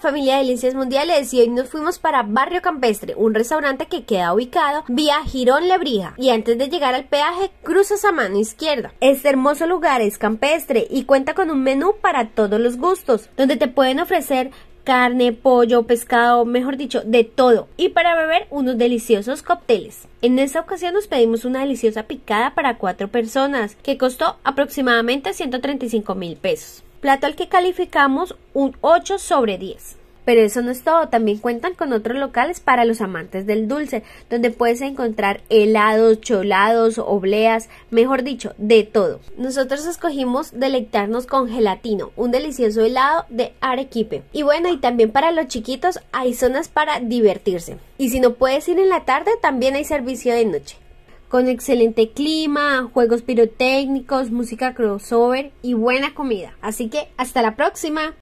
familia de Delicias Mundiales y hoy nos fuimos para Barrio Campestre, un restaurante que queda ubicado vía Girón Lebrija y antes de llegar al peaje cruzas a mano izquierda. Este hermoso lugar es campestre y cuenta con un menú para todos los gustos, donde te pueden ofrecer carne, pollo, pescado, mejor dicho, de todo. Y para beber unos deliciosos cócteles. En esta ocasión nos pedimos una deliciosa picada para cuatro personas, que costó aproximadamente 135 mil pesos. Plato al que calificamos un 8 sobre 10. Pero eso no es todo, también cuentan con otros locales para los amantes del dulce, donde puedes encontrar helados, cholados, obleas, mejor dicho, de todo. Nosotros escogimos deleitarnos con gelatino, un delicioso helado de Arequipe. Y bueno, y también para los chiquitos hay zonas para divertirse. Y si no puedes ir en la tarde, también hay servicio de noche con excelente clima, juegos pirotécnicos, música crossover y buena comida. Así que hasta la próxima.